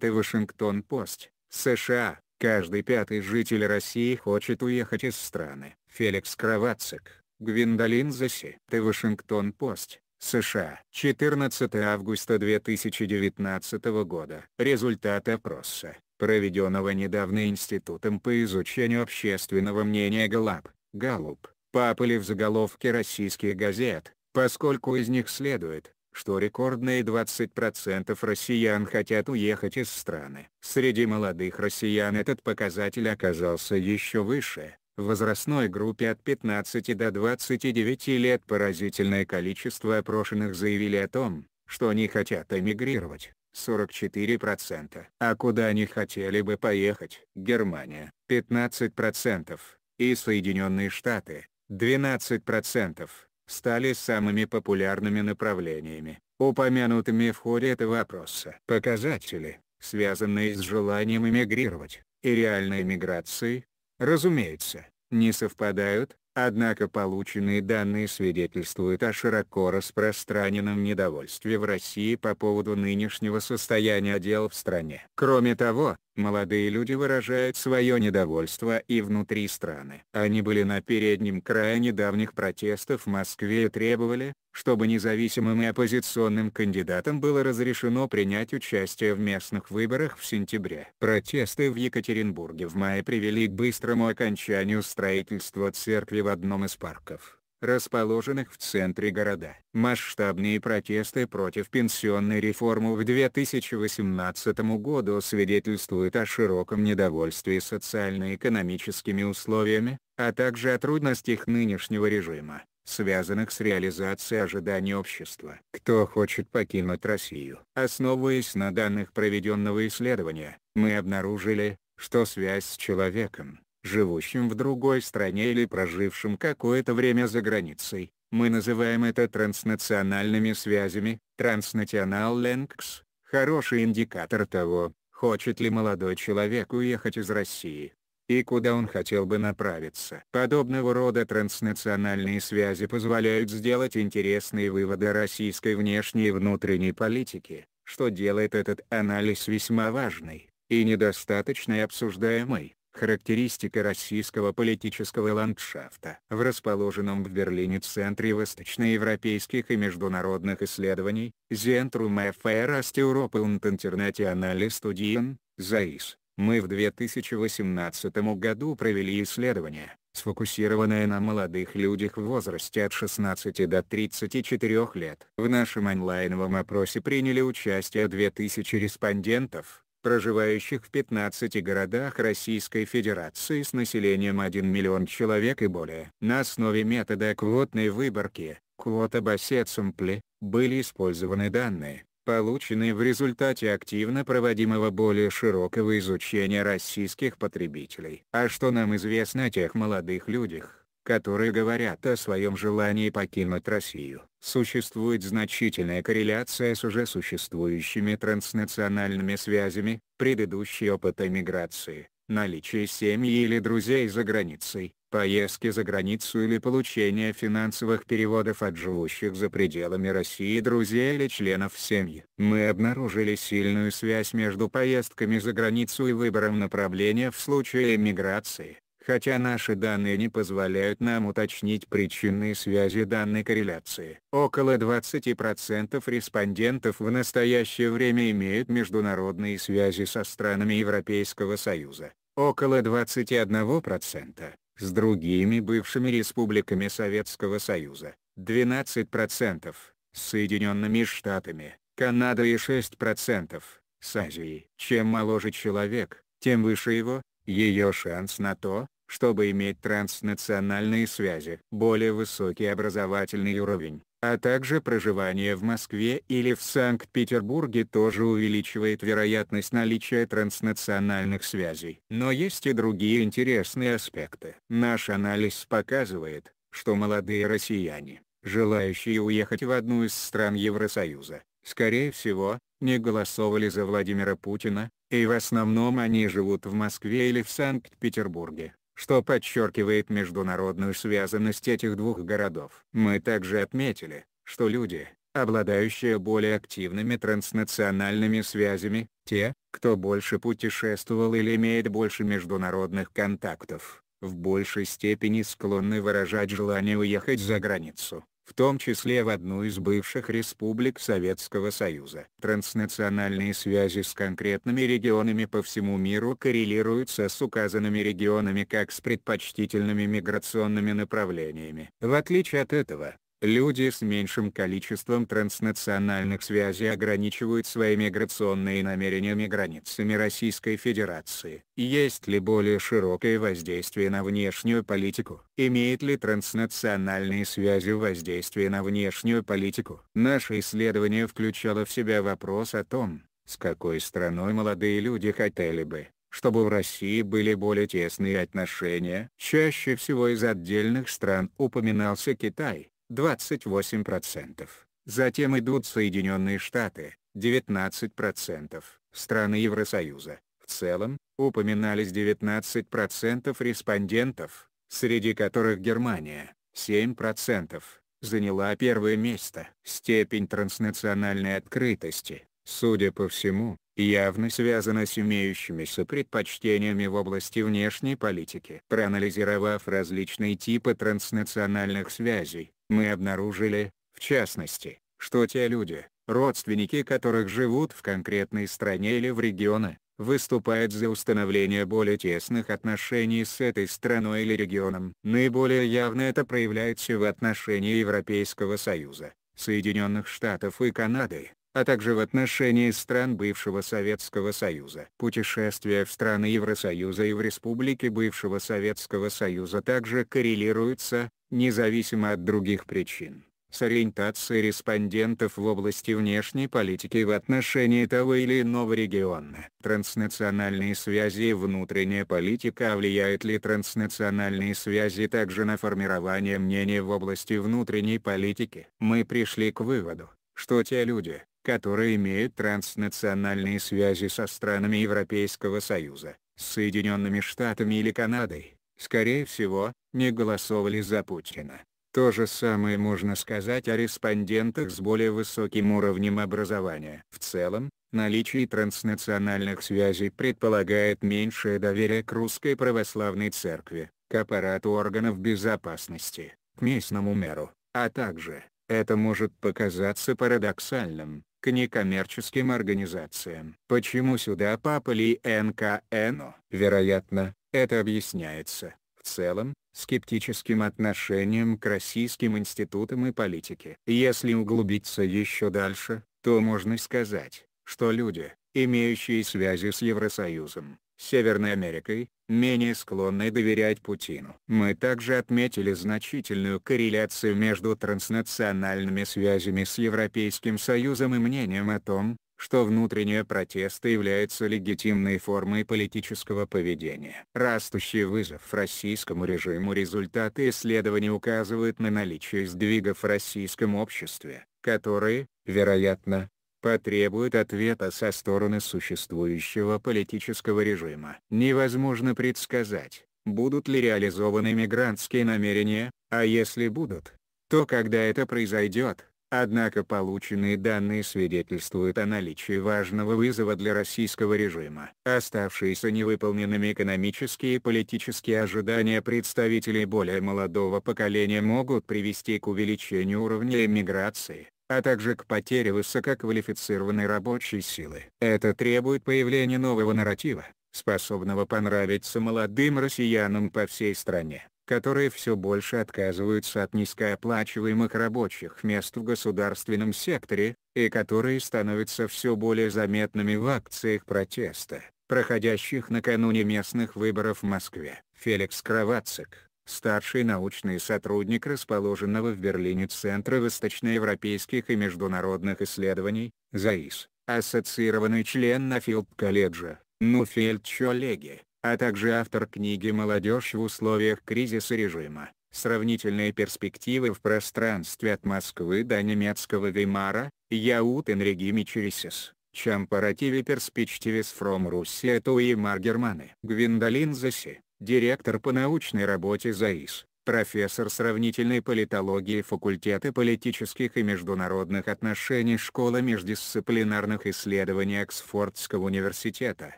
The Washington Post, США. Каждый пятый житель России хочет уехать из страны. Феликс Кровацик, Гвиндолин Заси. The Washington Post, США. 14 августа 2019 года. Результат опроса, проведенного недавно Институтом по изучению общественного мнения ГЛАП, Галуп, попали в заголовки российских газет, поскольку из них следует, что рекордные 20% россиян хотят уехать из страны. Среди молодых россиян этот показатель оказался еще выше. В возрастной группе от 15 до 29 лет поразительное количество опрошенных заявили о том, что они хотят эмигрировать. 44%. А куда они хотели бы поехать? Германия, 15%, и Соединенные Штаты, 12% стали самыми популярными направлениями, упомянутыми в ходе этого опроса Показатели, связанные с желанием эмигрировать, и реальной миграцией, разумеется, не совпадают, однако полученные данные свидетельствуют о широко распространенном недовольстве в России по поводу нынешнего состояния дел в стране. Кроме того, Молодые люди выражают свое недовольство и внутри страны. Они были на переднем крае недавних протестов в Москве и требовали, чтобы независимым и оппозиционным кандидатам было разрешено принять участие в местных выборах в сентябре. Протесты в Екатеринбурге в мае привели к быстрому окончанию строительства церкви в одном из парков расположенных в центре города. Масштабные протесты против пенсионной реформы в 2018 году свидетельствуют о широком недовольстве социально-экономическими условиями, а также о трудностях нынешнего режима, связанных с реализацией ожиданий общества. Кто хочет покинуть Россию? Основываясь на данных проведенного исследования, мы обнаружили, что связь с человеком, живущим в другой стране или прожившим какое-то время за границей. Мы называем это транснациональными связями, транснационал links, хороший индикатор того, хочет ли молодой человек уехать из России и куда он хотел бы направиться. Подобного рода транснациональные связи позволяют сделать интересные выводы о российской внешней и внутренней политике, что делает этот анализ весьма важный и недостаточно обсуждаемый характеристика российского политического ландшафта. В расположенном в Берлине Центре восточноевропейских и международных исследований, Zentrum FR Asteurope und Internationale Studien, ЗАИС, мы в 2018 году провели исследование, сфокусированное на молодых людях в возрасте от 16 до 34 лет. В нашем онлайновом опросе приняли участие 2000 респондентов, проживающих в 15 городах Российской Федерации с населением 1 миллион человек и более. На основе метода квотной выборки, квота Бассет-Сумпле, были использованы данные, полученные в результате активно проводимого более широкого изучения российских потребителей. А что нам известно о тех молодых людях, которые говорят о своем желании покинуть Россию. Существует значительная корреляция с уже существующими транснациональными связями, предыдущий опыт эмиграции, наличие семьи или друзей за границей, поездки за границу или получение финансовых переводов от живущих за пределами России друзей или членов семьи. Мы обнаружили сильную связь между поездками за границу и выбором направления в случае эмиграции хотя наши данные не позволяют нам уточнить причинные связи данной корреляции. Около 20% респондентов в настоящее время имеют международные связи со странами Европейского Союза, около 21% с другими бывшими республиками Советского Союза, 12% с Соединенными Штатами, Канадой и 6% с Азией. Чем моложе человек, тем выше его, ее шанс на то, чтобы иметь транснациональные связи, более высокий образовательный уровень, а также проживание в Москве или в Санкт-Петербурге тоже увеличивает вероятность наличия транснациональных связей. Но есть и другие интересные аспекты. Наш анализ показывает, что молодые россияне, желающие уехать в одну из стран Евросоюза, скорее всего, не голосовали за Владимира Путина, и в основном они живут в Москве или в Санкт-Петербурге что подчеркивает международную связанность этих двух городов. Мы также отметили, что люди, обладающие более активными транснациональными связями, те, кто больше путешествовал или имеет больше международных контактов, в большей степени склонны выражать желание уехать за границу в том числе в одну из бывших республик Советского Союза. Транснациональные связи с конкретными регионами по всему миру коррелируются с указанными регионами как с предпочтительными миграционными направлениями. В отличие от этого, Люди с меньшим количеством транснациональных связей ограничивают свои миграционные намерениями границами Российской Федерации. Есть ли более широкое воздействие на внешнюю политику? Имеет ли транснациональные связи воздействие на внешнюю политику? Наше исследование включало в себя вопрос о том, с какой страной молодые люди хотели бы, чтобы в России были более тесные отношения. Чаще всего из отдельных стран упоминался Китай, 28%. Затем идут Соединенные Штаты, 19%, страны Евросоюза. В целом, упоминались 19% респондентов, среди которых Германия, 7%, заняла первое место. Степень транснациональной открытости, судя по всему, явно связана с имеющимися предпочтениями в области внешней политики. Проанализировав различные типы транснациональных связей, мы обнаружили, в частности, что те люди, родственники которых живут в конкретной стране или в регионе, выступают за установление более тесных отношений с этой страной или регионом. Наиболее явно это проявляется в отношении Европейского Союза, Соединенных Штатов и Канады а также в отношении стран бывшего Советского Союза. Путешествия в страны Евросоюза и в республики бывшего Советского Союза также коррелируются, независимо от других причин, с ориентацией респондентов в области внешней политики в отношении того или иного региона. Транснациональные связи и внутренняя политика а влияют ли транснациональные связи также на формирование мнения в области внутренней политики? Мы пришли к выводу, что те люди, которые имеют транснациональные связи со странами Европейского Союза, Соединенными Штатами или Канадой, скорее всего, не голосовали за Путина. То же самое можно сказать о респондентах с более высоким уровнем образования. В целом, наличие транснациональных связей предполагает меньшее доверие к Русской Православной Церкви, к аппарату органов безопасности, к местному мэру, а также, это может показаться парадоксальным, к некоммерческим организациям. Почему сюда попали НКНО? Вероятно, это объясняется, в целом, скептическим отношением к российским институтам и политике. Если углубиться еще дальше, то можно сказать, что люди, имеющие связи с Евросоюзом, Северной Америкой, менее склонной доверять Путину. Мы также отметили значительную корреляцию между транснациональными связями с Европейским Союзом и мнением о том, что внутренние протесты являются легитимной формой политического поведения. Растущий вызов российскому режиму результаты исследований указывают на наличие сдвигов в российском обществе, которые, вероятно, потребует ответа со стороны существующего политического режима. Невозможно предсказать, будут ли реализованы мигрантские намерения, а если будут, то когда это произойдет, однако полученные данные свидетельствуют о наличии важного вызова для российского режима. Оставшиеся невыполненными экономические и политические ожидания представителей более молодого поколения могут привести к увеличению уровня эмиграции а также к потере высококвалифицированной рабочей силы. Это требует появления нового нарратива, способного понравиться молодым россиянам по всей стране, которые все больше отказываются от низкооплачиваемых рабочих мест в государственном секторе, и которые становятся все более заметными в акциях протеста, проходящих накануне местных выборов в Москве. Феликс Кровацик старший научный сотрудник расположенного в Берлине Центра восточноевропейских и международных исследований, ЗАИС, ассоциированный член Нафилд-колледжа, Нуфельд-Чолеги, а также автор книги «Молодежь в условиях кризиса режима. Сравнительные перспективы в пространстве от Москвы до немецкого Веймара», Яутен Регими Чересис. Чампаративе перспективис фром Руссия Туи Маргерманы. Гвиндолин Заси директор по научной работе ЗАИС, профессор сравнительной политологии факультета политических и международных отношений Школы междисциплинарных исследований Оксфордского университета,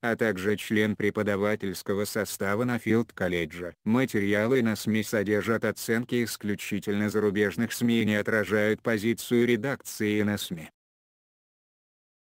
а также член преподавательского состава на Филд-колледже. Материалы на СМИ содержат оценки исключительно зарубежных СМИ и не отражают позицию редакции на СМИ.